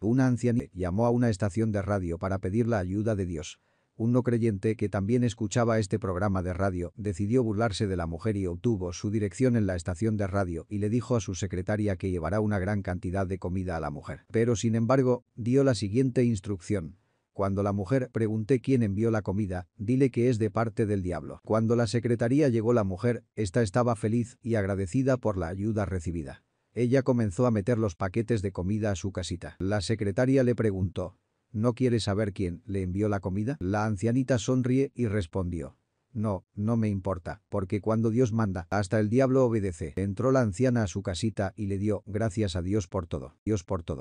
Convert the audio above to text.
Una anciana llamó a una estación de radio para pedir la ayuda de Dios. Un no creyente que también escuchaba este programa de radio decidió burlarse de la mujer y obtuvo su dirección en la estación de radio y le dijo a su secretaria que llevará una gran cantidad de comida a la mujer. Pero sin embargo, dio la siguiente instrucción. Cuando la mujer pregunté quién envió la comida, dile que es de parte del diablo. Cuando la secretaría llegó la mujer, esta estaba feliz y agradecida por la ayuda recibida. Ella comenzó a meter los paquetes de comida a su casita. La secretaria le preguntó. ¿No quiere saber quién le envió la comida? La ancianita sonríe y respondió. No, no me importa, porque cuando Dios manda, hasta el diablo obedece. Entró la anciana a su casita y le dio gracias a Dios por todo. Dios por todo.